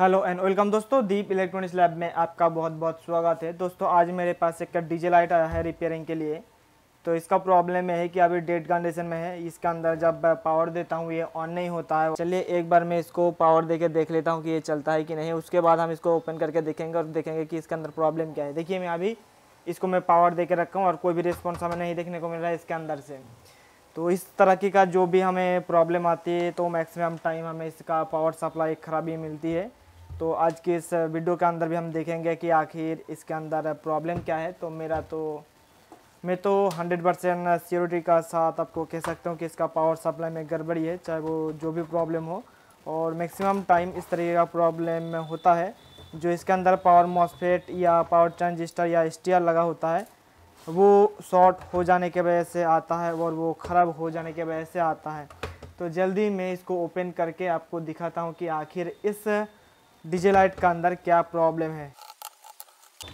hello and welcome दोस्तों दीप electronics lab में आपका बहुत बहुत स्वागत है दोस्तों आज मेरे पास एक डीजे लाइट आया है रिपेयरिंग के लिए तो इसका प्रॉब्लम यह है कि अभी डेड कंडीशन में है इसके अंदर जब पावर देता हूँ ये ऑन नहीं होता है चलिए एक बार मैं इसको पावर दे के देख लेता हूँ कि ये चलता है कि नहीं उसके बाद हम इसको ओपन करके देखेंगे और देखेंगे कि इसके अंदर प्रॉब्लम क्या है देखिए मैं अभी इसको मैं पावर दे के रखा हूँ और कोई भी रिस्पॉन्स हमें नहीं देखने को मिल रहा है इसके अंदर से तो इस तरह की का जो भी हमें प्रॉब्लम आती है तो मैक्सिमम टाइम हमें इसका पावर सप्लाई खराबी मिलती है तो आज के इस वीडियो के अंदर भी हम देखेंगे कि आखिर इसके अंदर प्रॉब्लम क्या है तो मेरा तो मैं तो 100 परसेंट सियोरिटी का साथ आपको कह सकता हूँ कि इसका पावर सप्लाई में गड़बड़ी है चाहे वो जो भी प्रॉब्लम हो और मैक्सिमम टाइम इस तरीके का प्रॉब्लम होता है जो इसके अंदर पावर मॉसफेट या पावर ट्रांजिस्टर या एस लगा होता है वो शॉर्ट हो जाने के वजह से आता है और वो ख़राब हो जाने के वजह से आता है तो जल्दी मैं इसको ओपन करके आपको दिखाता हूँ कि आखिर इस डीजे लाइट का अंदर क्या प्रॉब्लम है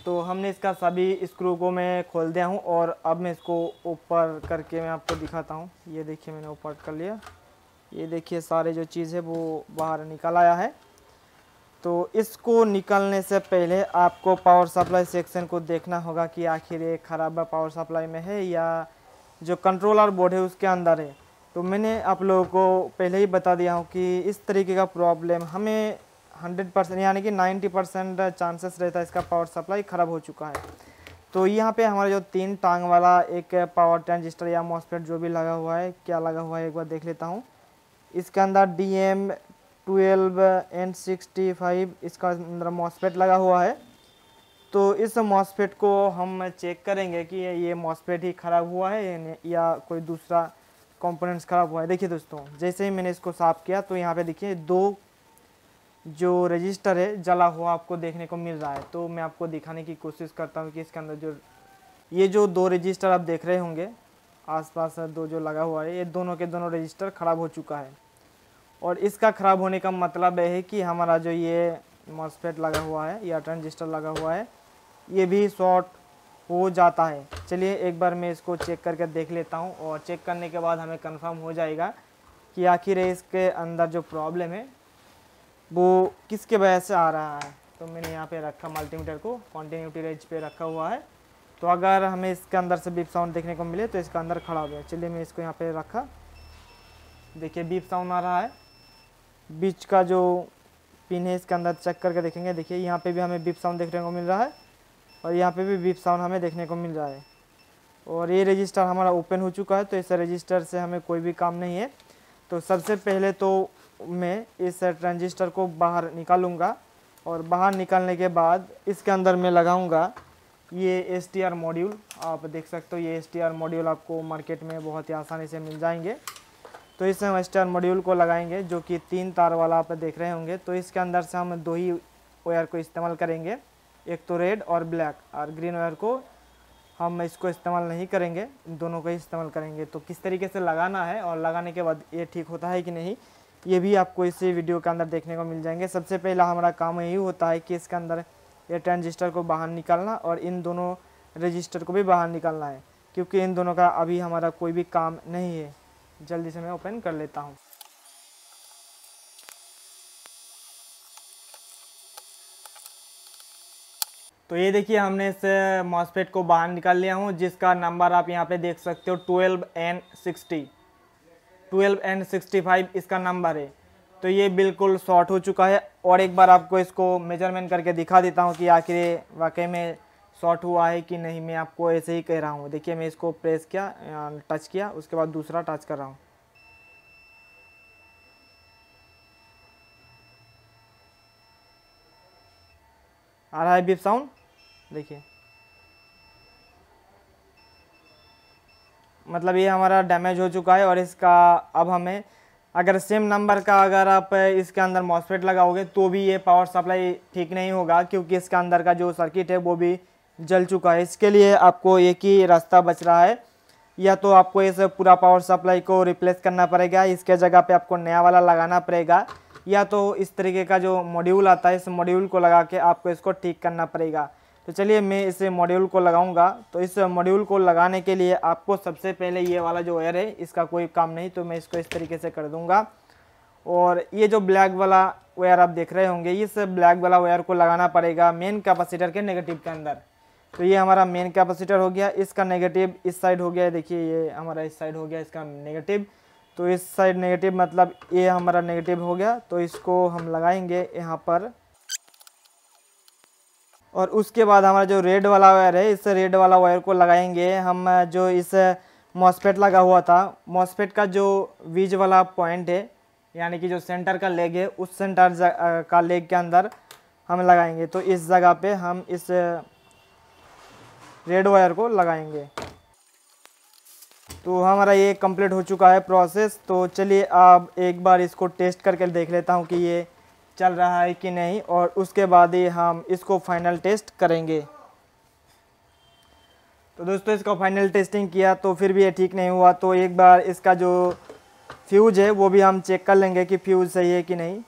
तो हमने इसका सभी स्क्रू को मैं खोल दिया हूँ और अब मैं इसको ऊपर करके मैं आपको दिखाता हूँ ये देखिए मैंने ऊपर कर लिया ये देखिए सारे जो चीज़ है वो बाहर निकल आया है तो इसको निकलने से पहले आपको पावर सप्लाई सेक्शन को देखना होगा कि आखिर ये खराब पावर सप्लाई में है या जो कंट्रोलर बोर्ड है उसके अंदर है तो मैंने आप लोगों को पहले ही बता दिया हूँ कि इस तरीके का प्रॉब्लम हमें हंड्रेड परसेंट यानी कि नाइन्टी परसेंट चांसेस रहता है इसका पावर सप्लाई ख़राब हो चुका है तो यहाँ पे हमारा जो तीन टांग वाला एक पावर ट्रांजिस्टर या मॉसफेट जो भी लगा हुआ है क्या लगा हुआ है एक बार देख लेता हूँ इसके अंदर D M twelve N sixty five इसका अंदर मॉसफेट लगा हुआ है तो इस मॉसफेट को हम चेक करेंगे कि ये मॉसफेट ही ख़राब हुआ है या कोई दूसरा कंपोनेंट्स ख़राब हुआ है देखिए दोस्तों जैसे ही मैंने इसको साफ़ किया तो यहाँ पे देखिए दो जो रजिस्टर है जला हुआ आपको देखने को मिल रहा है तो मैं आपको दिखाने की कोशिश करता हूँ कि इसके अंदर जो ये जो दो रजिस्टर आप देख रहे होंगे आसपास दो जो लगा हुआ है ये दोनों के दोनों रजिस्टर ख़राब हो चुका है और इसका ख़राब होने का मतलब यह है कि हमारा जो ये मॉसफेट लगा हुआ है या ट्रांजिस्टर लगा हुआ है ये भी शॉर्ट हो जाता है चलिए एक बार मैं इसको चेक करके देख लेता हूँ और चेक करने के बाद हमें कंफर्म हो जाएगा कि आखिर इसके अंदर जो प्रॉब्लम है वो किसके वजह से आ रहा है तो मैंने यहाँ पे रखा मल्टीमीटर को कॉन्टीन्यूटी रेंज पे रखा हुआ है तो अगर हमें इसके अंदर से बीप साउंड देखने को मिले तो इसके अंदर खड़ा हो गया चलिए मैं इसको यहाँ पे रखा देखिए बीप साउंड आ रहा है बीच का जो पिन है इसके अंदर चेक करके देखेंगे देखिए यहाँ पे भी हमें बीप साउंड देखने को मिल रहा है और यहाँ पे भी बीप साउंड हमें देखने को मिल रहा है और ये रजिस्टर हमारा ओपन हो चुका है तो इस रजिस्टर से हमें कोई भी काम नहीं है तो सबसे पहले तो में इस ट्रांजिस्टर को बाहर निकालूंगा और बाहर निकालने के बाद इसके अंदर मैं लगाऊंगा ये एस टी आर मॉड्यूल आप देख सकते हो ये एस टी आर मॉड्यूल आपको मार्केट में बहुत ही आसानी से मिल जाएंगे तो इसमें हम एस टी आर मॉड्यूल को लगाएंगे जो कि तीन तार वाला आप देख रहे होंगे तो इसके अंदर से हम दो ही वायर को इस्तेमाल करेंगे एक तो रेड और ब्लैक और ग्रीन वायर को हम इसको इस्तेमाल नहीं करेंगे दोनों का ही इस्तेमाल करेंगे तो किस तरीके से लगाना है और लगाने के बाद ये ठीक होता है कि नहीं ये भी आपको इसी वीडियो के अंदर देखने को मिल जाएंगे सबसे पहला हमारा काम यही होता है कि इसके अंदर ये ट्रांजिस्टर को बाहर निकालना और इन दोनों रजिस्टर को भी बाहर निकालना है क्योंकि इन दोनों का अभी हमारा कोई भी काम नहीं है जल्दी से मैं ओपन कर लेता हूँ तो ये देखिए हमने इस मॉसपेट को बाहर निकाल लिया हूँ जिसका नंबर आप यहाँ पे देख सकते हो twelve N sixty twelve and sixty five इसका नंबर है तो ये बिल्कुल शॉर्ट हो चुका है और एक बार आपको इसको मेजरमेंट करके दिखा देता हूँ कि आखिर वाकई में शॉर्ट हुआ है कि नहीं मैं आपको ऐसे ही कह रहा हूँ देखिए मैं इसको प्रेस किया अं, टच किया उसके बाद दूसरा टच कर रहा हूँ आ रहा है बीप साउंड देखिए मतलब ये हमारा डैमेज हो चुका है और इसका अब हमें अगर सेम नंबर का अगर आप इसके अंदर मॉसफेट लगाओगे तो भी ये पावर सप्लाई ठीक नहीं होगा क्योंकि इसके अंदर का जो सर्किट है वो भी जल चुका है इसके लिए आपको एक ही रास्ता बच रहा है या तो आपको इस पूरा पावर सप्लाई को रिप्लेस करना पड़ेगा इसके जगह पे आपको नया वाला लगाना पड़ेगा या तो इस तरीके का जो मॉड्यूल आता है इस मॉड्यूल को लगा के आपको इसको ठीक करना पड़ेगा तो चलिए मैं इस मॉड्यूल को लगाऊंगा तो इस मॉड्यूल को लगाने के लिए आपको सबसे पहले ये वाला जो वायर है इसका कोई काम नहीं तो मैं इसको इस तरीके से कर दूंगा और ये जो ब्लैक वाला वायर आप देख रहे होंगे इस ब्लैक वाला वायर को लगाना पड़ेगा मेन कैपेसिटर के नेगेटिव के अंदर तो ये हमारा मेन कैपेसिटर हो गया इसका नेगेटिव इस साइड हो गया देखिए ये हमारा इस साइड हो गया इसका नेगेटिव तो इस साइड नेगेटिव मतलब ये हमारा नेगेटिव हो गया तो इसको हम लगाएंगे यहाँ पर और उसके बाद हमारा जो रेड वाला वायर है इस रेड वाला वायर को लगाएंगे हम जो इस मॉसपेट लगा हुआ था मॉसपेट का जो बीज वाला पॉइंट है यानी कि जो सेंटर का लेग है उस सेंटर का लेग के अंदर हम लगाएंगे तो इस जगह पे हम इस रेड वायर को लगाएंगे तो हमारा ये कंप्लीट हो चुका है प्रोसेस तो चलिए अब एक बार इसको टेस्ट करके देख लेता हूँ कि ये चल रहा है कि नहीं और उसके बाद ही हम इसको फाइनल टेस्ट करेंगे तो दोस्तों इसका फाइनल टेस्टिंग किया तो फिर भी ये ठीक नहीं हुआ तो एक बार इसका जो फ्यूज़ है वो भी हम चेक कर लेंगे कि फ्यूज़ सही है कि नहीं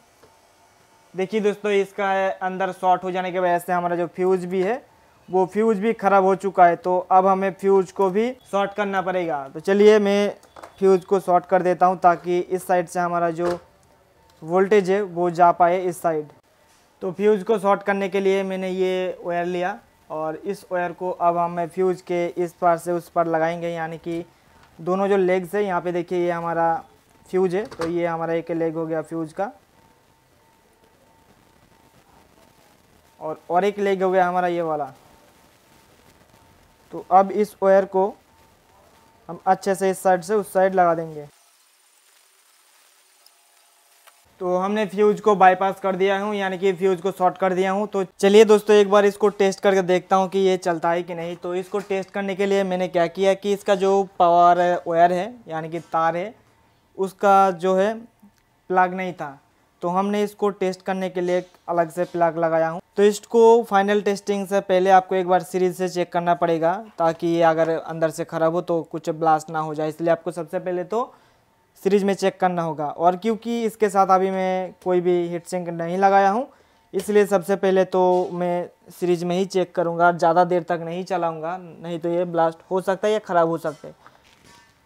देखिए दोस्तों इसका अंदर शॉर्ट हो जाने की वजह से हमारा जो फ्यूज़ भी है वो फ्यूज़ भी ख़राब हो चुका है तो अब हमें फ्यूज़ को भी शॉर्ट करना पड़ेगा तो चलिए मैं फ्यूज़ को शॉर्ट कर देता हूँ ताकि इस साइड से हमारा जो वोल्टेज है वो जा पाए इस साइड तो फ्यूज़ को शॉर्ट करने के लिए मैंने ये वायर लिया और इस वायर को अब हम फ्यूज़ के इस पार से उस पार लगाएंगे यानी कि दोनों जो लेग्स है यहाँ पे देखिए ये हमारा फ्यूज है तो ये हमारा एक लेग हो गया फ्यूज का और और एक लेग हो गया हमारा ये वाला तो अब इस वायर को हम अच्छे से इस साइड से उस साइड लगा देंगे तो हमने फ्यूज को बाईपास कर दिया हूँ यानी कि फ्यूज को शॉर्ट कर दिया हूँ तो चलिए दोस्तों एक बार इसको टेस्ट करके देखता हूँ कि ये चलता है कि नहीं तो इसको टेस्ट करने के लिए मैंने क्या किया कि इसका जो पावर वायर है यानी कि तार है उसका जो है प्लग नहीं था तो हमने इसको टेस्ट करने के लिए अलग से प्लग लगाया हूँ तो इसको फाइनल टेस्टिंग से पहले आपको एक बार सीरीज से चेक करना पड़ेगा ताकि ये अगर अंदर से ख़राब हो तो कुछ ब्लास्ट ना हो जाए इसलिए आपको सबसे पहले तो सीरीज में चेक करना होगा और क्योंकि इसके साथ अभी मैं कोई भी हीट सिंक नहीं लगाया हूँ इसलिए सबसे पहले तो मैं सीरीज में ही चेक करूँगा ज़्यादा देर तक नहीं चलाऊँगा नहीं तो ये ब्लास्ट हो सकता है या ख़राब हो सकता है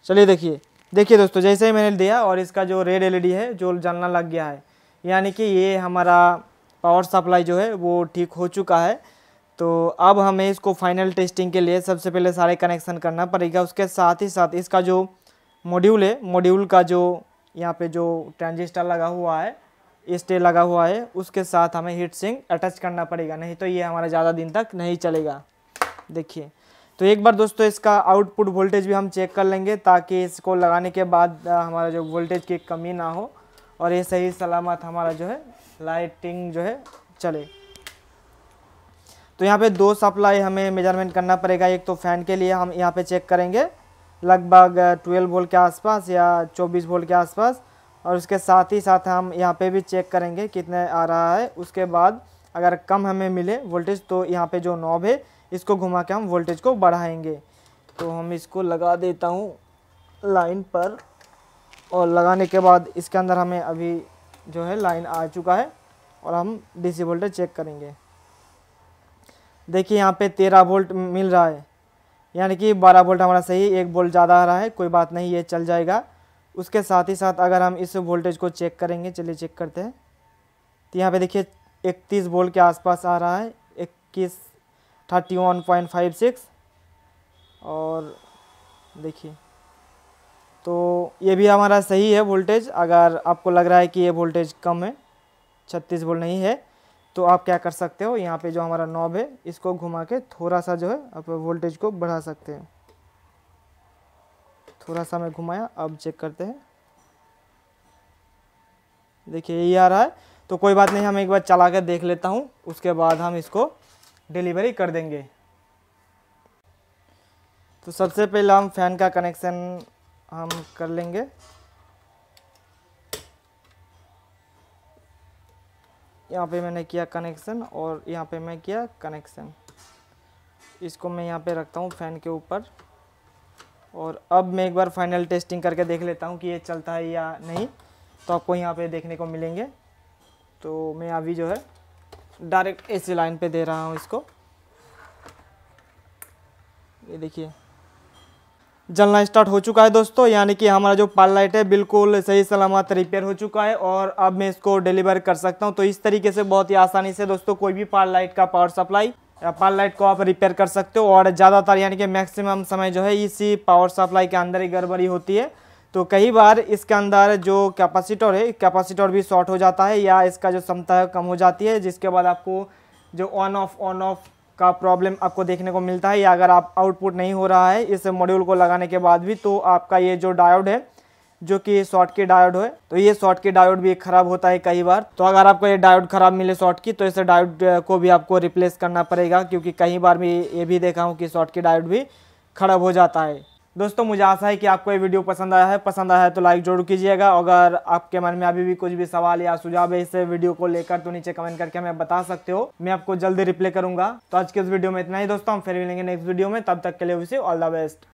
चलिए देखिए देखिए दोस्तों जैसे ही मैंने दिया और इसका जो रेड एलईडी है जो जलना लग गया है यानी कि ये हमारा पावर सप्लाई जो है वो ठीक हो चुका है तो अब हमें इसको फाइनल टेस्टिंग के लिए सबसे पहले सारे कनेक्शन करना पड़ेगा उसके साथ ही साथ इसका जो मॉड्यूल है मॉड्यूल का जो यहाँ पे जो ट्रांजिस्टर लगा हुआ है स्टे लगा हुआ है उसके साथ हमें हीट सिंक अटैच करना पड़ेगा नहीं तो ये हमारा ज़्यादा दिन तक नहीं चलेगा देखिए तो एक बार दोस्तों इसका आउटपुट वोल्टेज भी हम चेक कर लेंगे ताकि इसको लगाने के बाद हमारा जो वोल्टेज की कमी ना हो और ये सही सलामत हमारा जो है लाइटिंग जो है चले तो यहाँ पे दो सप्लाई हमें मेजरमेंट करना पड़ेगा एक तो फ़ैन के लिए हम यहाँ पे चेक करेंगे लगभग 12 वोल्ट के आसपास या 24 वोल्ट के आसपास और उसके साथ ही साथ हम यहाँ पे भी चेक करेंगे कितने आ रहा है उसके बाद अगर कम हमें मिले वोल्टेज तो यहाँ पे जो नॉब है इसको घुमा के हम वोल्टेज को बढ़ाएंगे तो हम इसको लगा देता हूँ लाइन पर और लगाने के बाद इसके अंदर हमें अभी जो है लाइन आ चुका है और हम डी वोल्टेज चेक करेंगे देखिए यहाँ पर तेरह वोल्ट मिल रहा है यानी कि 12 वोल्ट हमारा सही एक वोल्ट ज़्यादा आ रहा है कोई बात नहीं ये चल जाएगा उसके साथ ही साथ अगर हम इस वोल्टेज को चेक करेंगे चलिए चेक करते हैं तो यहाँ पे देखिए इकतीस वोल्ट के आसपास आ रहा है इक्कीस thirty one point five six और देखिए तो ये भी हमारा सही है वोल्टेज अगर आपको लग रहा है कि ये वोल्टेज कम है छत्तीस वोल्ट नहीं है तो आप क्या कर सकते हो यहाँ पे जो हमारा नॉब है इसको घुमा के थोड़ा सा जो है आप वोल्टेज को बढ़ा सकते हैं थोड़ा सा मैं घुमाया अब चेक करते हैं देखिए ये आ रहा है तो कोई बात नहीं हम एक बार चला कर देख लेता हूँ उसके बाद हम इसको डिलीवरी कर देंगे तो सबसे पहले हम फ़ैन का कनेक्शन हम कर लेंगे यहाँ पे मैंने किया कनेक्शन और यहाँ पे मैं किया कनेक्शन इसको मैं यहाँ पे रखता हूँ फ़ैन के ऊपर और अब मैं एक बार फाइनल टेस्टिंग करके देख लेता हूँ कि ये चलता है या नहीं तो आपको यहाँ पे देखने को मिलेंगे तो मैं अभी जो है डायरेक्ट एसी लाइन पे दे रहा हूँ इसको ये देखिए जलना स्टार्ट हो चुका है दोस्तों यानी कि हमारा जो पाल लाइट है बिल्कुल सही सलामत रिपेयर हो चुका है और अब मैं इसको डिलीवर कर सकता हूं तो इस तरीके से बहुत ही आसानी से दोस्तों कोई भी पाल लाइट का पावर सप्लाई या पाल लाइट को आप रिपेयर कर सकते हो और ज़्यादातर यानी कि मैक्सिमम समय जो है इसी पावर सप्लाई के अंदर ही गड़बड़ी होती है तो कई बार इसके अंदर जो कैपासीटर है कैपासीटर भी शॉर्ट हो जाता है या इसका जो क्षमता है कम हो जाती है जिसके बाद आपको जो ऑन ऑफ ऑन ऑफ का प्रॉब्लम आपको देखने को मिलता है या अगर आप आउटपुट नहीं हो रहा है इस मॉड्यूल को लगाने के बाद भी तो आपका ये जो डायोड है जो कि शॉर्ट की डायोड है तो ये शॉर्ट की डायोड भी ख़राब होता है कई बार तो अगर आपको ये डायोड ख़राब मिले शॉर्ट की तो इस डायोड को भी आपको रिप्लेस करना पड़ेगा क्योंकि कई बार भी ये भी देखा हूँ कि शॉर्ट की डायोड भी ख़राब हो जाता है दोस्तों मुझे आशा है कि आपको ये वीडियो पसंद आया है पसंद आया है तो लाइक जरूर कीजिएगा अगर आपके मन में अभी भी कुछ भी सवाल या सुझाव है इस वीडियो को लेकर तो नीचे कमेंट करके हमें बता सकते हो मैं आपको जल्दी रिप्लाई करूंगा तो आज के इस वीडियो में इतना ही दोस्तों हम फिर मिलेंगे नेक्स्ट वीडियो में तब तक के लिए उसे ऑल द बेस्ट